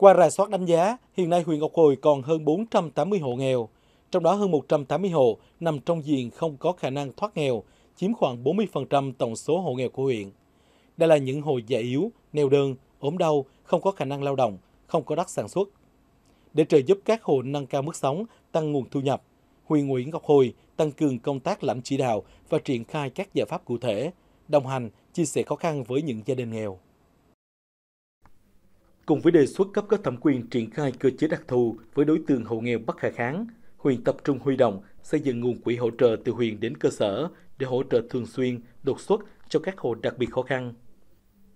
Qua rà soát đánh giá, hiện nay huyện Ngọc Hồi còn hơn 480 hộ nghèo, trong đó hơn 180 hộ nằm trong diện không có khả năng thoát nghèo, chiếm khoảng 40% tổng số hộ nghèo của huyện. Đây là những hộ già yếu, neo đơn, ốm đau, không có khả năng lao động, không có đất sản xuất. Để trợ giúp các hộ nâng cao mức sống, tăng nguồn thu nhập, huyện Nguyễn Ngọc Hồi tăng cường công tác lãnh chỉ đạo và triển khai các giải pháp cụ thể, đồng hành, chia sẻ khó khăn với những gia đình nghèo. Cùng với đề xuất cấp các thẩm quyền triển khai cơ chế đặc thù với đối tượng hộ nghèo bất khả kháng, huyện tập trung huy động, xây dựng nguồn quỹ hỗ trợ từ huyện đến cơ sở để hỗ trợ thường xuyên, đột xuất cho các hộ đặc biệt khó khăn.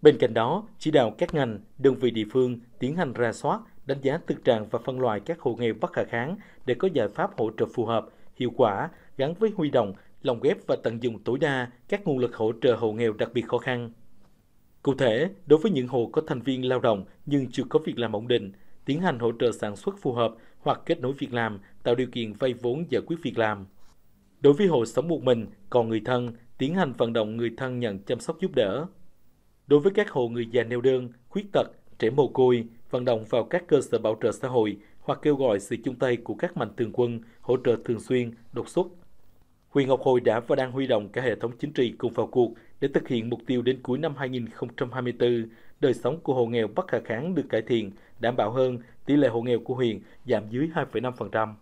Bên cạnh đó, chỉ đạo các ngành, đơn vị địa phương tiến hành ra soát, đánh giá thực trạng và phân loại các hộ nghèo bất khả kháng để có giải pháp hỗ trợ phù hợp, hiệu quả gắn với huy động, lồng ghép và tận dụng tối đa các nguồn lực hỗ trợ hộ nghèo đặc biệt khó khăn. Cụ thể, đối với những hộ có thành viên lao động nhưng chưa có việc làm ổn định, tiến hành hỗ trợ sản xuất phù hợp hoặc kết nối việc làm, tạo điều kiện vay vốn giải quyết việc làm. Đối với hộ sống một mình, còn người thân, tiến hành vận động người thân nhận chăm sóc giúp đỡ. Đối với các hộ người già neo đơn, khuyết tật, trẻ mồ côi, vận động vào các cơ sở bảo trợ xã hội hoặc kêu gọi sự chung tay của các mạnh thường quân hỗ trợ thường xuyên, đột xuất huyện Ngọc Hồi đã và đang huy động cả hệ thống chính trị cùng vào cuộc để thực hiện mục tiêu đến cuối năm 2024, đời sống của hộ nghèo bất khả Kháng được cải thiện, đảm bảo hơn tỷ lệ hộ nghèo của huyện giảm dưới 2,5%.